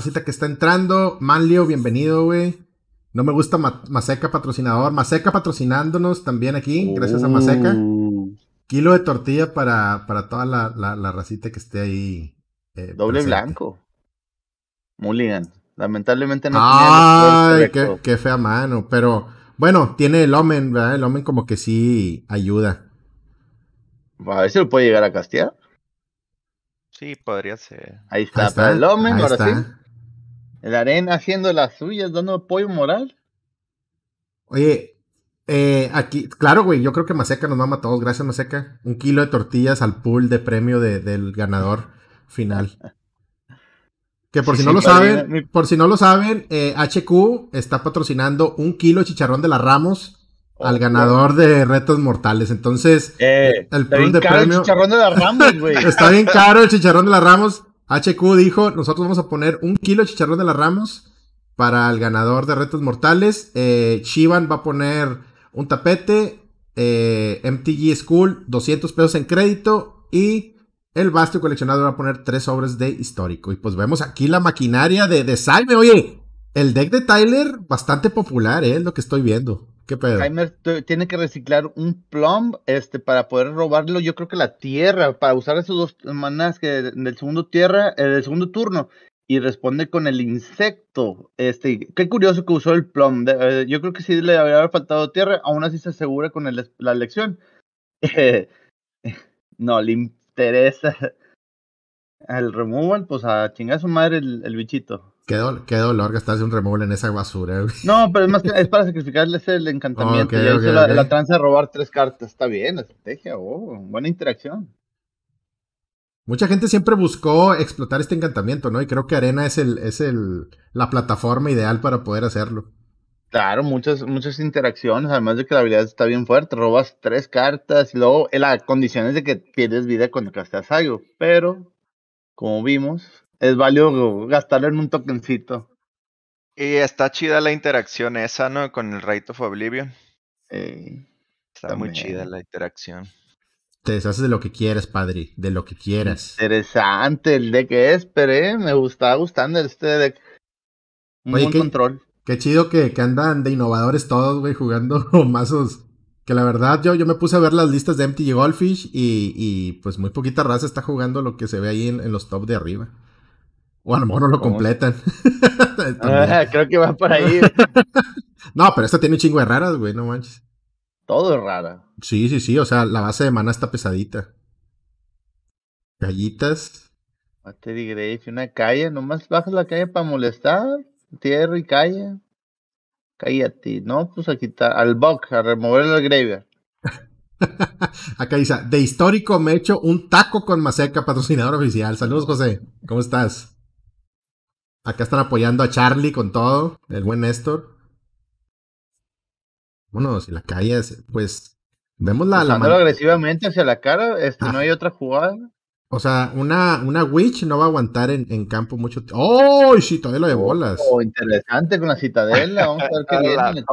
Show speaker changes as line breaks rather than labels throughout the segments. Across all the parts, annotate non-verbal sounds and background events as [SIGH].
racita que está entrando. Manlio, bienvenido, güey. No me gusta Ma Maseca patrocinador. Maseca patrocinándonos también aquí, gracias a Maseca. Uh. Kilo de tortilla para, para toda la, la, racita que esté ahí. Eh, Doble blanco
blanco. Mulligan. Lamentablemente no Ay, qué,
qué, fea mano. Pero bueno, tiene el Omen, ¿verdad? El Omen como que sí ayuda.
A ver si lo puede llegar a castear. Sí, podría ser. Ahí está, el Omen, ahora sí. El arena haciendo las suyas, dando apoyo moral. Oye,
eh, aquí, claro, güey, yo creo que Maseca nos mama a todos. Gracias, Maseca. Un kilo de tortillas al pool de premio del ganador final. Que por si no lo saben, por si no lo saben, HQ eh, está patrocinando un kilo de chicharrón de la Ramos oh, al ganador de Retos Mortales. Entonces, eh, el pool está bien de caro El chicharrón
de la Ramos, [LAUGHS] güey. está bien caro el
chicharrón de la Ramos. HQ dijo, nosotros vamos a poner un kilo de chicharrón de las Ramos para el ganador de retos mortales. Eh, Shivan va a poner un tapete. Eh, MTG School, 200 pesos en crédito. Y el vasto coleccionador va a poner tres sobres de histórico. Y pues vemos aquí la maquinaria de, de Oye, el deck de Tyler, bastante popular, ¿eh? es lo que estoy viendo. ¿Qué Jaime
tiene que reciclar un plomb este, para poder robarlo, yo creo que la tierra, para usar esos dos manas que del segundo tierra, eh, segundo turno. Y responde con el insecto. Este, qué curioso que usó el plomb. Eh, yo creo que sí le habría faltado tierra, aún así se asegura con la elección. [LAUGHS] no, le interesa el removal, pues a chingar a su madre el, bichito.
Qué, do qué, dolor gastarse un removal en esa basura,
No, pero es más es para sacrificarles el encantamiento. La, tranza de robar tres cartas. Está bien, la estrategia, oh, buena interacción.
Mucha gente siempre buscó explotar este encantamiento, ¿no? Y creo que Arena es el, es el, la plataforma ideal para poder hacerlo.
Claro, muchas, muchas interacciones, además de que la habilidad está bien fuerte, robas tres cartas, y luego eh, la condición es de que pierdes vida cuando casteas algo, pero como vimos, es válido gastarlo en un tokencito. Y está chida la interacción esa, ¿no? Con el Rite of Oblivion. está muy chida la interacción.
Te deshaces de lo que quieras,
padre, de lo que quieras. Interesante el deck es, pero me está gustando este deck. Muy control.
Qué chido que, que andan de innovadores todos, güey, jugando [LAUGHS] mazos que la verdad, yo, yo me puse a ver las listas de Empty Goldfish y, pues muy poquita raza está jugando lo que se ve ahí en, los top de arriba. O a lo mejor no lo completan.
[LAUGHS] [LAUGHS] Ah, creo que va por ahí. [LAUGHS]
no, pero esta tiene un chingo de raras, güey, no manches.
Todo es rara.
Sí, sí, sí, o sea, la base de mana está pesadita.
Gallitas. una calle, nomás bajas la calle para molestar. Tierra y calle ti, no, pues a quitar, al box, a remover el graveyard.
[LAUGHS] Acá dice, de histórico me hecho un taco con Maseca, patrocinador oficial. Saludos, José. ¿Cómo estás? Acá están apoyando a Charlie con todo, el buen Néstor. Bueno, si la es pues vemos la...
agresivamente hacia la cara, este, no ah. hay otra jugada.
O sea, una, una Witch no va a aguantar en, campo mucho tiempo. ¡Oh, Citadela de bolas! Oh, interesante con la Citadela. Vamos a ver qué [LAUGHS] viene.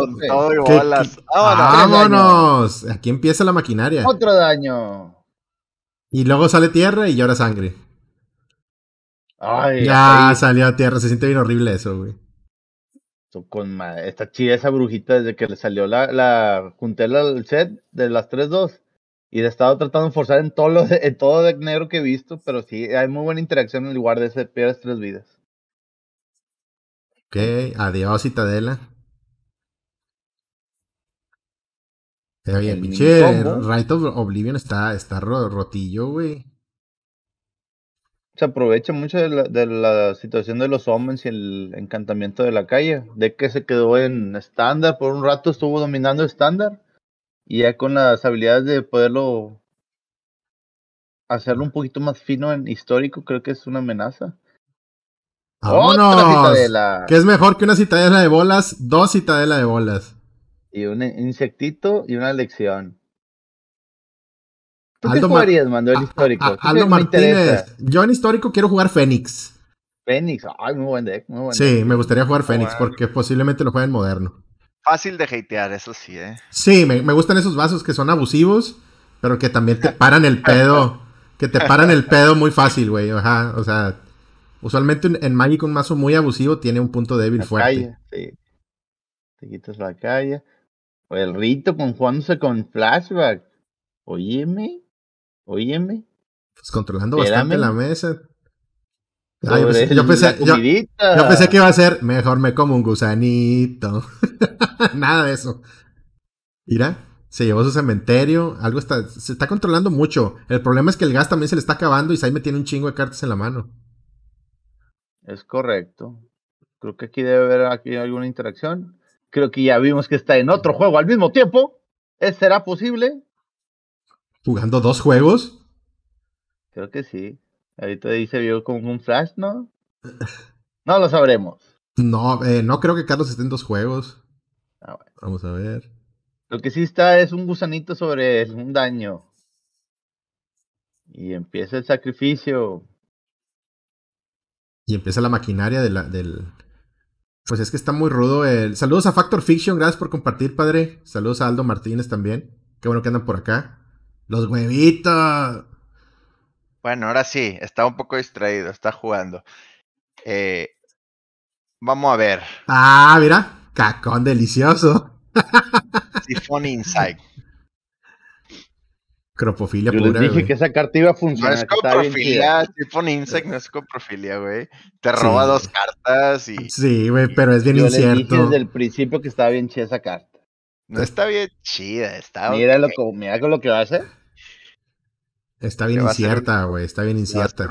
bolas. ¿Qué, vámonos
Aquí empieza la maquinaria.
Otro daño.
Y luego sale tierra y llora sangre.
Ay, ya
salió tierra. Se siente bien horrible eso, güey.
Con esta chida esa brujita desde que le salió la, la... al set de las 3-2 y le he estado tratando de forzar en todo lo de, todo de negro que he visto, pero sí, hay muy buena interacción en lugar de ese pierdes tres vidas.
Ok, adiós Citadela. Oye, pinche Right of Oblivion está, está rotillo,
güey. Se aprovecha mucho de la, de la situación de los hombres y el encantamiento de la calle. De que se quedó en estándar, por un rato estuvo dominando estándar y ya con las habilidades de poderlo hacerlo un poquito más fino en histórico, creo que es una amenaza. ¡Otra oh, Que es mejor
que una citadela de bolas, dos citadelas de bolas.
Y un insectito y una lección. ¿Tú Aldo qué jugarías, histórico? Aldo Martínez, yo en histórico quiero jugar Fénix. Fénix, ay, muy buen deck, muy buen Sí, me gustaría jugar Fénix, porque
posiblemente lo jueguen en moderno
fácil de hatear, eso sí, ¿eh?
Sí, me, gustan esos vasos que son abusivos, pero que también te paran el pedo. que te paran el pedo muy fácil, güey. Ajá, o sea, usualmente en Magic un mazo muy abusivo tiene un punto débil la fuerte. Calle,
sí. Te quitas la calle. O el rito con jugándose con flashback. Óyeme, óyeme.
Pues controlando bastante la mesa.
Ah, yo, pensé, que
iba a ser mejor me como un gusanito. [LAUGHS] Nada de eso. Mira, se llevó su cementerio. Algo está. Se está controlando mucho. El problema es que el gas también se le está acabando y Saime tiene un chingo de cartas en la mano.
Es correcto. Creo que aquí debe haber aquí alguna interacción. Creo que ya vimos que está en otro juego al mismo tiempo. ¿Es, ¿Será posible?
¿Jugando dos juegos?
Creo que sí. Ahorita dice vio con un flash, ¿no? No lo sabremos.
No, eh, no creo que Carlos esté en dos juegos.
Ah, Vamos a ver. Lo que sí está es un gusanito sobre un daño. Y empieza el sacrificio.
Y empieza la maquinaria de del... Pues es que está muy rudo el... Saludos a Factor Fiction, gracias por compartir, padre. Saludos a Aldo Martínez también. Qué bueno que andan por acá. Los huevitos.
Bueno, ahora sí, está un poco distraído, está jugando. Eh, vamos a ver.
Ah, mira, cacón delicioso.
Siphon Insight. [LAUGHS]
Cropofilia Yo pura, dije que
esa carta iba a funcionar. No es coprofilia, Siphon Insight no es coprofilia, güey. Te roba dos cartas y...
Sí, güey, pero es bien Yo incierto. dije desde el
principio que estaba bien chida esa carta. No está bien chida, está... Mira, okay. mira lo que va a hacer.
Está bien incierta, güey, está bien incierta.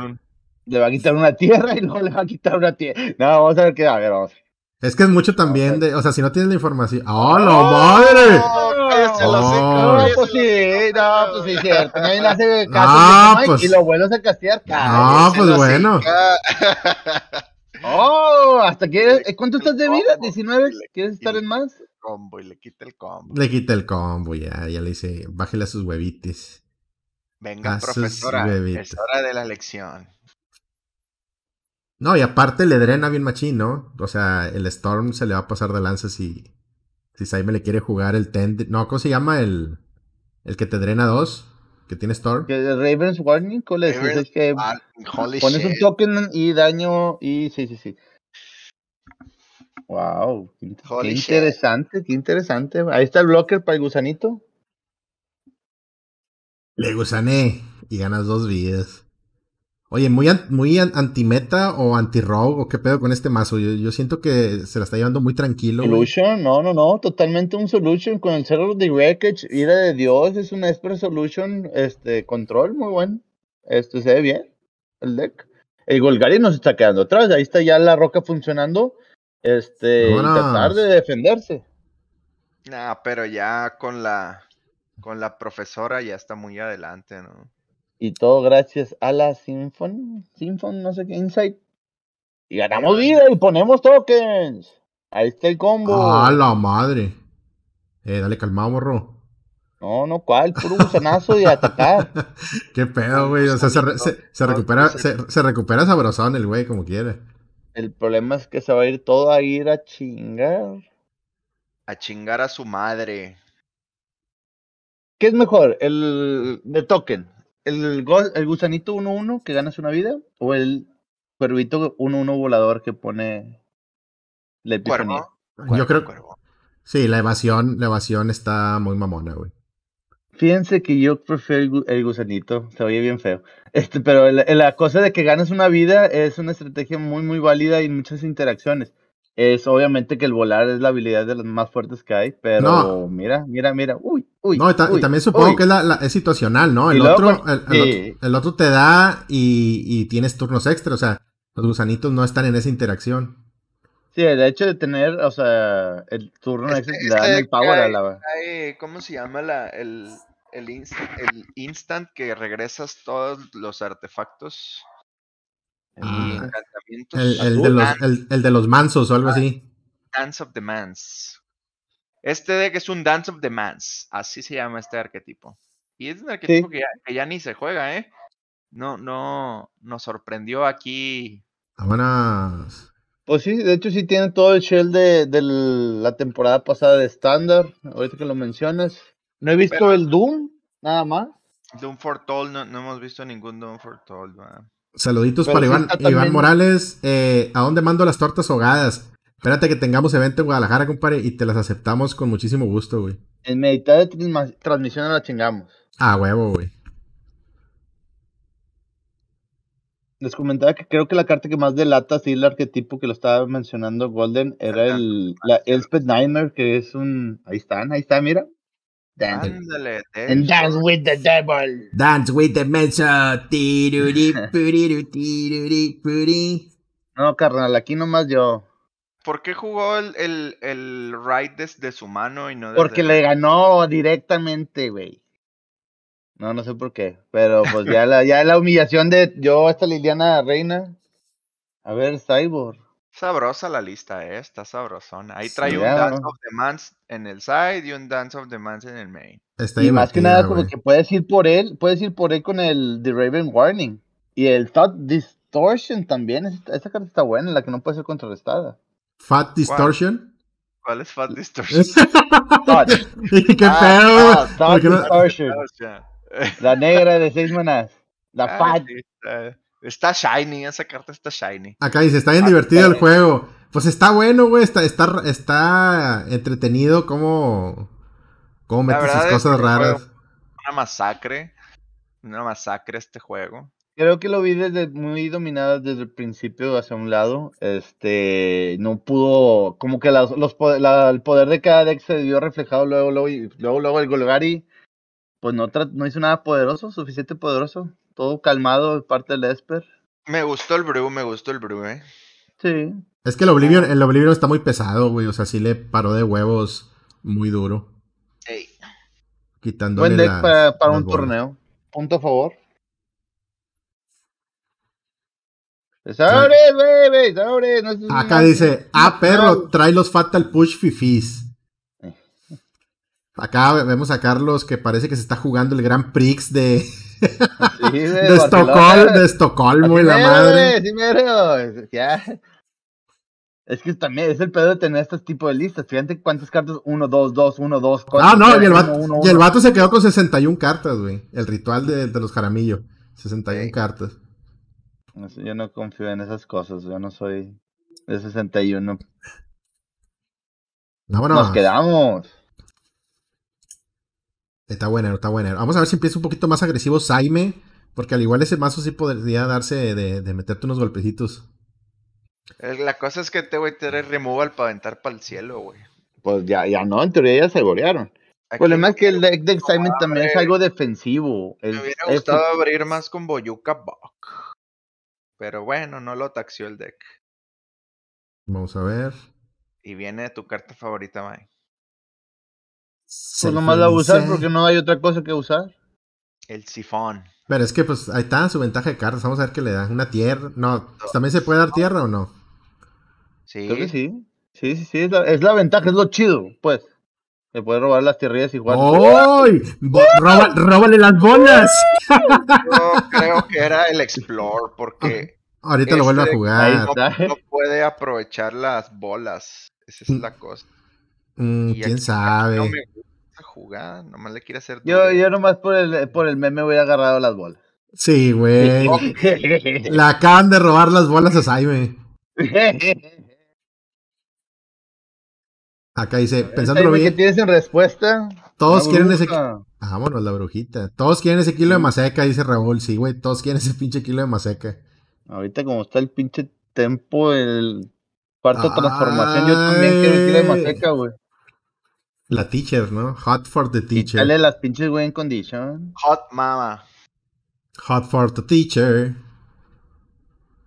le va a quitar una tierra y [LAUGHS] no le va a quitar una tierra. No, vamos a ver qué, a ver, vamos.
Es que es mucho también de, o sea, si no tienes la información. ¡Oh, ¡Oh la ¡Oh, madre! No,
oh. pues sí, no, pues sí, cierto. Nadie hace [LAUGHS] No, pues, y lo bueno es castear, No, pues bueno. [LAUGHS] oh, hasta que. ¿Eh, ¿Cuánto estás de vida? ¿19? ¿Quieres estar en más? Combo y le quita el combo. Le
quita el combo, ya, ya le dice, bájale a sus huevites. Venga, ah, profesora, es
hora de la lección.
No, y aparte le drena bien machín, ¿no? O sea, el Storm se le va a pasar de lanza si, si Saime le quiere jugar el Tend... No, ¿cómo se llama el, el que te drena dos? Que tiene Storm. Raven's Warning,
¿cuál es? pones un token y daño y... Sí, sí, sí. Wow, qué interesante, qué interesante. Ahí está el blocker para el gusanito.
Le gusané y ganas dos vidas. Oye, muy, muy anti-meta o anti-rogue o qué pedo con este mazo.
Yo, siento que se la está llevando muy tranquilo. Solution, no, no, no, totalmente un solution con el cerro de Wreckage, ira de Dios, es una Esper Solution, este, control, muy bueno. Esto se ve bien, el deck. El Golgari nos está quedando atrás, ahí está ya la roca funcionando. Este, intentar de defenderse. Nah, pero ya con la con la profesora ya está muy adelante, ¿no? Y todo gracias a la sinfon, Symphon, no sé qué, Insight. Y ganamos vida y ponemos tokens. Ahí está el combo. Ah, la madre.
Eh, dale calmamos, morro.
No, no, ¿cuál? Puro gusanazo y atacar.
[LAUGHS] Qué pedo, güey. O sea, se, se, recupera, se, se recupera el güey, como quiere.
El problema es que se va a ir todo a ir a chingar. A chingar a su madre. ¿Qué es mejor? El de token. El, el gusanito 1-1 que ganas una vida o el cuervito 1-1 volador que pone la Yo
creo cuervo. Sí, la evasión, la evasión
está muy mamona, güey. Fíjense que yo prefiero el, gusanito, se oye bien feo. Este, pero la cosa de que ganas una vida es una estrategia muy, muy válida y muchas interacciones. Es obviamente que el volar es la habilidad de los más fuertes que hay, pero mira, mira, mira, uy
no, y, también supongo que es, situacional, ¿no? El, eh, otro, te da y, tienes turnos extra, o sea, los gusanitos no están en esa interacción.
Sí, el hecho de tener, o sea, el turno extra le el power a la... ¿Cómo se llama el, el, instant que regresas todos los artefactos? Ah, el, de los,
el, de los, mansos o algo ah, así.
Dance of the Mans. Este deck es un Dance of Demands, así se llama este arquetipo. Y es un arquetipo que, ya, ni se juega, ¿eh? No, no, nos sorprendió aquí. buenas. Pues sí, de hecho sí tiene todo el shell de, la temporada pasada de Standard. ahorita que lo mencionas. No he visto el Doom, nada más. Doom for no, no hemos visto ningún Doom for tall. Saluditos para Iván, Morales.
Eh, ¿A dónde mando las tortas ahogadas? Espérate que tengamos evento en Guadalajara, compadre, y te las aceptamos con muchísimo gusto, güey.
En meditar de transmisión no la chingamos.
Ah, huevo, güey.
Les comentaba que creo que la carta que más delata sí el arquetipo que lo estaba mencionando Golden era el la Elspeth Nightmare, que es un. Ahí están, ahí está, mira. Dance. dance with the devil. Dance with the mencha. [LAUGHS] No, carnal, aquí nomás yo. ¿Por qué jugó el, el, el desde su mano y no desde Porque le ganó directamente, güey. No, no sé por qué. Pero pues ya la, la humillación de yo, esta Liliana Reina. A ver, Cyborg. Sabrosa la lista, esta, eh, Está sabrosona. Ahí trae un ah, Dance of the en el side y un Dance of the en el main. y más que nada, como que puedes ir por él, puedes ir por él con el The Raven Warning. Y el Thought Distortion también. Esa carta está buena, la que no puede ser contrarrestada.
Fat Distortion.
¿Cuál? es Fat Distortion? [LAUGHS] Ah, ah, Fat. qué pedo? Distortion. La negra de seis manas. La ah, Fat. está, shiny, esa carta está shiny. Acá dice, está bien divertido el juego.
Pues está bueno, güey. Está, está, entretenido como, metes esas cosas raras.
Una masacre. Una masacre este juego. Creo que lo vi desde muy dominada desde el principio hacia un lado. Este, no pudo, como que el poder de cada deck se vio reflejado luego, luego, y, luego, luego el Golgari, pues no, no hizo nada poderoso, suficiente poderoso. Todo calmado de parte del Esper. Me gustó el Brew, me gustó el Brew, eh. Sí. Es que
el Oblivion, el Oblivion está muy pesado, güey. O sea, sí le paró de huevos muy duro.
quitando Quitándole Buen deck para, un torneo. Punto a favor. Sobres, güey, sobres. Acá dice,
ah, perro, trae los Fatal Push Fifis. Eh. Acá vemos a Carlos que parece que se está jugando el Gran Prix de,
[LAUGHS] de, Estocolmo, de Estocolmo y la madre. Ah. Es que también es el pedo de tener este tipo de listas. Fíjate cuántas cartas. 1, 2, 2, 1, 2. Ah, no, y el, vato, se
quedó con 61 cartas, güey. El ritual de, los Jaramillo. 61 cartas.
Yo no confío en esas cosas, yo no soy de 61. Nos quedamos.
Está bueno, está bueno. Vamos a ver si empieza un poquito más agresivo Saime, porque al igual ese mazo sí podría darse de, meterte unos golpecitos.
Eh, la cosa es que te este voy a tener removal para aventar para el cielo, güey. Pues ya, ya no, en teoría ya se golearon. el problema es que el deck de Saime también es algo defensivo. me hubiera gustado abrir más con Boyuca Buck. Pero bueno, no lo taxió el deck.
Vamos a ver.
Y viene tu carta favorita, Mike. Pues nomás la usar porque no hay otra cosa que usar. El sifón.
Pero es que pues ahí está su ventaja de cartas. Vamos a ver qué le dan. Una tierra. No, ¿también se puede dar tierra o no?
Sí. Creo que sí. Sí, sí, sí. es la ventaja, es lo chido, pues. Me puede robar las tierrillas igual?
Roba, ¡Róbale las bolas! Yo
creo que era el Explore, porque. Ahorita lo vuelvo a este jugar. No, puede aprovechar las bolas. Esa es mm. la cosa.
Mm, ¿Quién sabe? No me
gusta jugar, nomás le quiere hacer. Yo, yo nomás por el, por el meme hubiera agarrado las bolas.
Sí, güey.
[LAUGHS] La
acaban de robar las bolas a Saime.
[LAUGHS]
Acá dice, pensándolo bien. ¿Qué
tienes en respuesta?
Todos quieren ese.
Vámonos, la brujita. Todos quieren ese kilo de
maseca, dice Raúl. Sí, güey, todos quieren ese pinche kilo de maseca.
Ahorita, como está el pinche tempo, del cuarto transformación, yo también quiero un kilo de maseca, güey.
La teacher, ¿no? Hot for the teacher. Dale
las pinches güey en condición. Hot mama.
Hot for the teacher.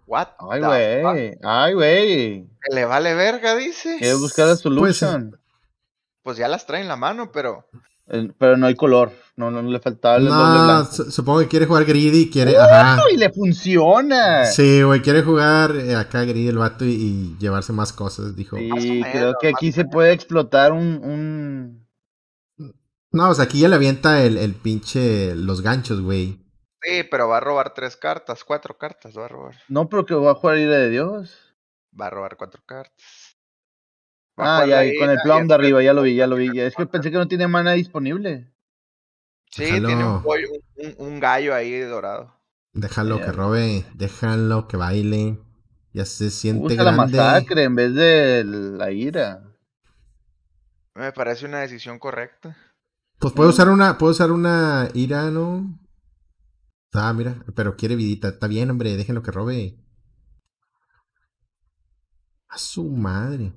What Ay, güey. Ay, güey. le vale verga, dice. Quiere buscar a su Pues, pues, ya las trae en la mano, pero. pero no hay color. No, no, le faltaba el
Supongo que quiere jugar greedy y quiere. Ajá.
Y le funciona. Sí,
güey, quiere jugar eh, acá greedy el vato y, llevarse más cosas, dijo. Sí, creo que
aquí se puede explotar un,
No, o sea, aquí ya le avienta el, el pinche. los ganchos, güey.
Sí, pero va a robar tres cartas, cuatro cartas va a robar. No, porque va a jugar Ira de Dios. Va a robar cuatro cartas. ah, ya, con el plum de arriba, ya lo vi, ya lo vi. Es que pensé que no tiene mana disponible. Sí, tiene un, un, gallo ahí dorado. Déjalo que
robe, déjalo que baile. Ya se siente Usa grande. la masacre
en vez de la ira. Me parece una decisión correcta.
Pues puedo usar una, puede usar una ira, ¿no? Ah, mira, pero quiere vidita. Está bien, hombre, déjenlo que robe. A su
madre.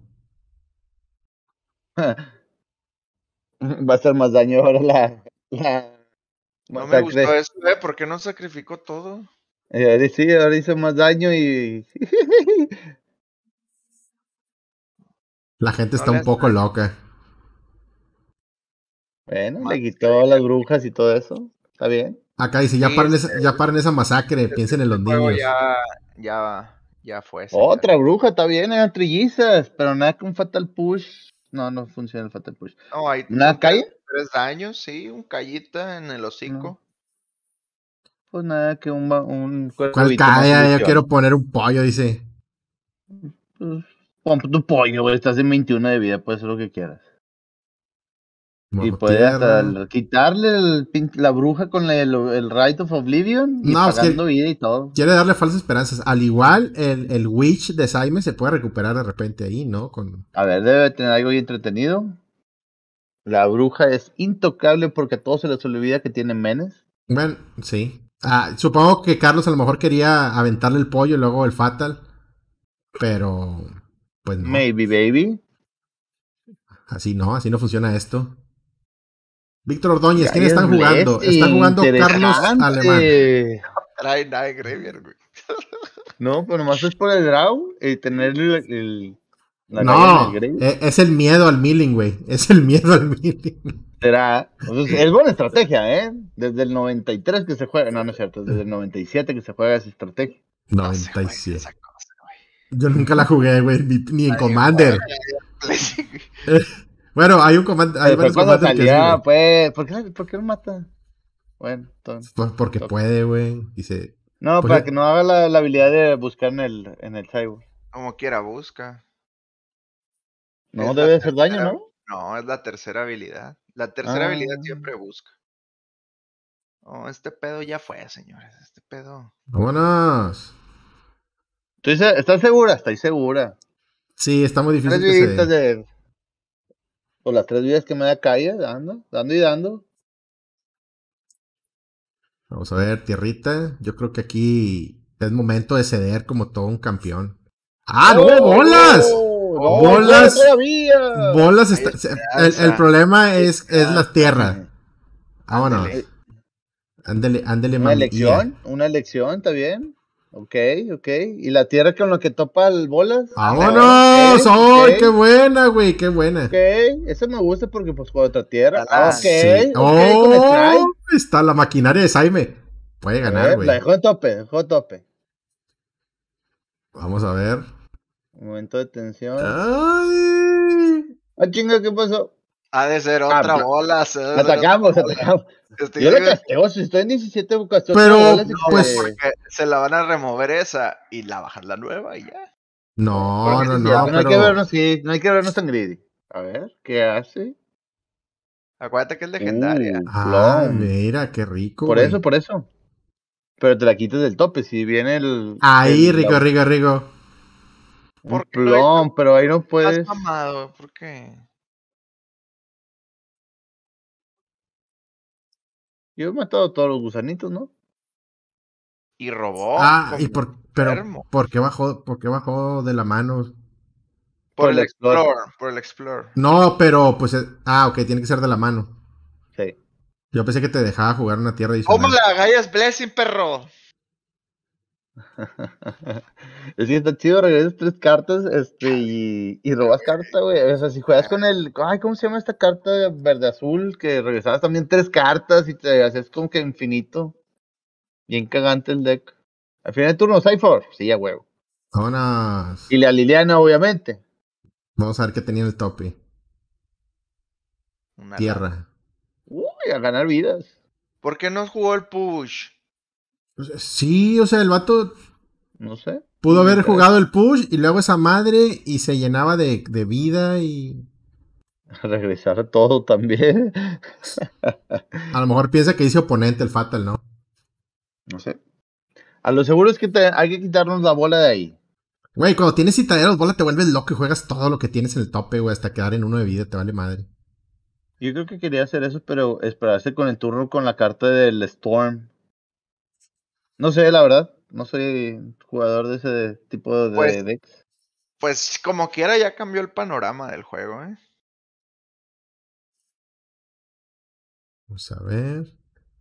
[LAUGHS] Va a hacer más daño ahora la. no me gustó eso, ¿eh? ¿Por qué no sacrificó todo? sí, ahora hizo más daño y. [LAUGHS]
la gente está un poco loca.
Bueno, le quitó las brujas y todo eso. Está bien. Acá dice, ya, paren, esa, ya paren
esa masacre,
este piensen en este los niños. Ya, ya, fue. Otra bruja, está bien, eran trillizas, pero nada que un Fatal Push. No, no funciona el Fatal Push. No, hay ¿Una calle? Tres daños, sí, un callita en el hocico. Pues nada, que un, ¿Cuál Yo quiero poner un
pollo, dice.
Pues, pon tu pollo, güey, estás en 21 de vida, puedes ser lo que quieras y puede quitarle la bruja con el, el Right of Oblivion y no, pagando vida y todo.
Quiere darle falsas esperanzas. Al igual, el, el Witch de Saime se puede recuperar de repente ahí, ¿no? Con...
A ver, debe tener algo entretenido. La bruja es intocable porque a todos se les olvida que tiene menes. Bueno, sí.
Ah, supongo que Carlos a lo mejor quería aventarle el pollo y luego el Fatal. Pero. Pues no.
Maybe, baby.
Así no, así no funciona esto.
Víctor Ordóñez, ¿quién están jugando? ¿Está jugando Carlos Alemán. No, pero pues nomás es por el draw y tener el. la no, e,
es el miedo al milling, güey. Es el miedo al milling.
Será. Pues, es buena estrategia, ¿eh? Desde el 93 que se juega. No, no es cierto. Desde el 97 que se juega esa estrategia.
97. Yo nunca la jugué, güey. Ni, ni en Commander. [LAUGHS] [LAUGHS] Bueno, hay un comando Hay pues, ¿por
qué, ¿por lo mata? Bueno, entonces. Pues porque puede,
güey. Dice.
No, pues para que no haga la, habilidad de buscar en el, en el Como quiera, busca. No, debe hacer daño, ¿no? No, es la tercera habilidad. La tercera habilidad ah. siempre busca. Oh, este pedo ya fue, señores. Este pedo. Vámonos. ¿Estás segura? Estoy segura.
Sí, está muy difícil. Que
por las tres vidas que me da calle, dando, dando y dando.
Vamos a ver, tierrita. Yo creo que aquí es momento de ceder como todo un campeón. ¡Ah, no! ¡Oh! ¡Bolas! ¡Oh, bolas. Bolas está, el, problema es, es la tierra. Vámonos. Ándele, ándele, ¿Una elección?
¿Una elección? ¿Está bien? Ok, ok. ¿Y la tierra con la que topa el bolas? ¡Vámonos! ¡Ay, qué
buena, güey! ¡Qué buena! Ok,
eso me gusta porque pues juega otra tierra. Ah, ok, sí. okay oh,
está la maquinaria de Saime. Puede ganar, güey. la
dejó tope, dejó tope. Vamos a ver. Un momento de tensión. ¡Ay! ¡Ah, chinga, qué pasó! Ha de ser ah, otra bola. atacamos, atacamos. Yo lo casteo, si estoy en 17 ocasiones. Pero, pues. se la van a remover esa y la bajar la nueva y ya. No, no, no. No, hay que vernos, sí, no hay que vernos tan greedy. A ver, ¿qué hace? Acuérdate que es legendaria. Uh, ah, mira, qué rico. Por eso, por eso. Pero te la quites del tope, si viene el. Ahí, rico, rico, rico, Por plom, pero ahí no puedes. Estás mamado, ¿por qué? Yo he matado a todos los gusanitos, ¿no? Y robó. Ah, y por, pero
¿por qué, bajó, de la mano?
Por, el Explorer, por el Explorer.
No, pero pues, eh, ah, ok, tiene que ser de la mano. Sí. Yo pensé que te dejaba jugar una tierra y... ¡Cómo
la gallas Blessing, perro! [LAUGHS] es que está chido, regresas tres cartas este, ah, y, robas [LAUGHS] carta, güey. O sea, si juegas con el. Ay, ¿cómo se llama esta carta verde azul? Que regresabas también tres cartas y te haces como que infinito. Bien cagante el deck. Al final de turno, Cypher. Sí, a huevo. Y la Liliana, obviamente.
Vamos a ver qué tenía el tope.
Una Tierra. Uy, a ganar vidas. ¿Por qué no jugó el push? Pues, eh,
sí, o sea, el vato. No sé. Pudo haber jugado el push y luego esa madre y se llenaba de, vida y.
A [LAUGHS] regresar todo también.
a lo mejor piensa que dice oponente el Fatal, ¿no? No sé.
A lo seguro es que hay que quitarnos la bola de ahí.
Güey, cuando tienes la bola te vuelves loco y juegas todo lo que tienes en el tope, güey, hasta quedar en uno de vida, te vale madre.
Yo creo que quería hacer eso, pero esperarse con el turno con la carta del Storm no sé, la verdad. No soy jugador de ese tipo de pues, decks. Pues como quiera ya cambió el panorama del juego, ¿eh? Vamos a ver.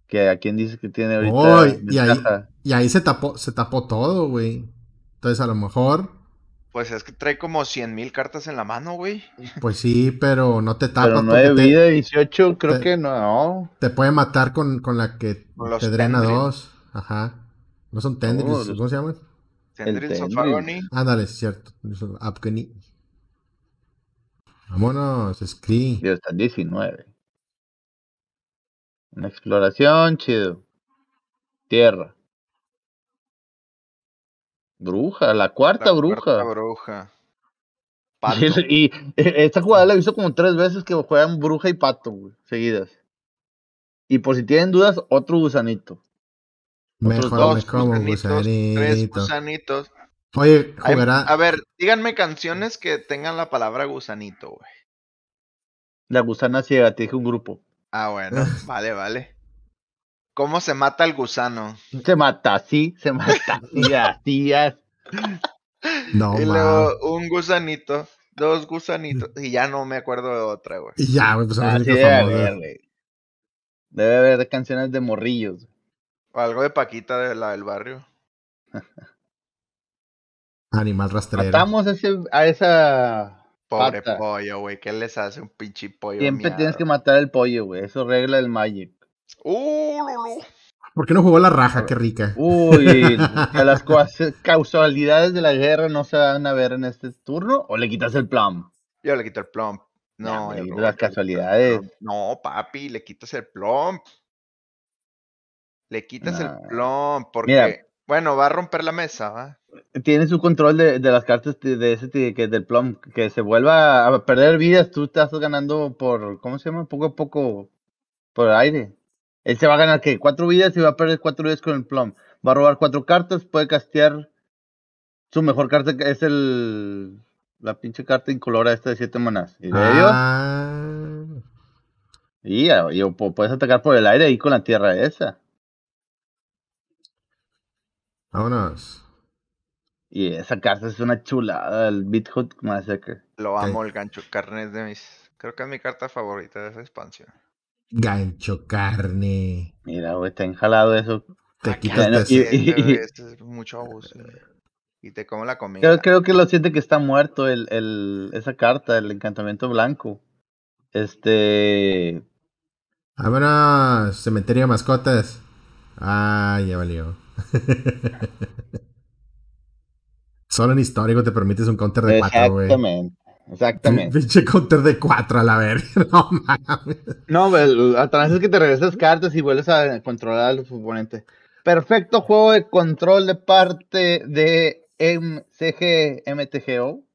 Que a quién dice que tiene ahorita. y, ahí, se
tapó, se tapó todo, güey. Entonces a lo mejor.
Pues es que trae como cien mil cartas en la mano, güey.
Pues sí, pero no te tapa. Pero te, vida,
18, creo que no.
Te puede matar con, con la que te drena dos. Ajá. No son tendrils, oh, ¿cómo se llaman? Tendrils of Ah, Ándale, es cierto. Agony.
Vámonos, Scree. Dios, está 19. Una exploración, chido. Tierra. Bruja, la cuarta la bruja. Cuarta bruja. [LAUGHS] Y, esta jugada la he visto como tres veces que juegan bruja y pato, seguidas. Y por si tienen dudas, otro gusanito.
Mejor dos como
gusanito. tres gusanitos. Oye, A ver, díganme canciones que tengan la palabra gusanito, güey. La gusana ciega, te dije un grupo. Ah, bueno, [LAUGHS] vale, vale. ¿Cómo se mata el gusano? Se mata así, se mata así, [LAUGHS] así, No, y luego un gusanito, dos gusanitos, y ya no me acuerdo de otra, güey. ya, güey, ver, pues, Debe haber canciones de morrillos. Algo de Paquita de la del barrio. Animal rastrero. Matamos a esa. Pobre pollo, güey. ¿Qué les hace un pinche pollo? Siempre tienes que matar el pollo, güey. Eso regla del Magic.
Uh, ¿Por qué no jugó la raja? Qué rica. Uy, [LAUGHS]
a las causalidades de la guerra no se van a ver en este turno. ¿O le quitas el plum? Yo le quito el plomp. No, las casualidades. No, papi, le quitas el plum. Le quitas el plom, porque. bueno, va a romper la mesa, tiene su control de, las cartas de ese que del plom, que se vuelva a perder vidas, tú estás ganando por, ¿cómo se llama? Poco a poco, por el aire. Él se va a ganar, que Cuatro vidas y va a perder cuatro vidas con el plom. Va a robar cuatro cartas, puede castear su mejor carta, que es el... La pinche carta incolora esta de siete manas. Y de ah. Y, ah, puedes atacar por el aire y con la tierra esa. Vámonos. Y esa carta es una chulada, el más Massacre. Lo amo, el gancho carne es de mis. Creo que es mi carta favorita de esa expansión. Gancho carne. Mira, güey, está enjalado eso. Te ah, quitas bueno, y, y, es mucho abuso. Eh. Y te como la comida. Creo, que lo siente que está muerto el, el, esa carta, el encantamiento blanco. Este.
Vámonos, cementerio mascotas. Ah, ya valió. [LAUGHS] Solo en histórico te permites un counter de 4, güey. Exactamente.
Exactamente.
Pinche counter de 4 a la verga.
[LAUGHS] No mames. No, es que te regresas cartas y vuelves a controlar al oponente. Perfecto juego de control de parte de MCG MTGO.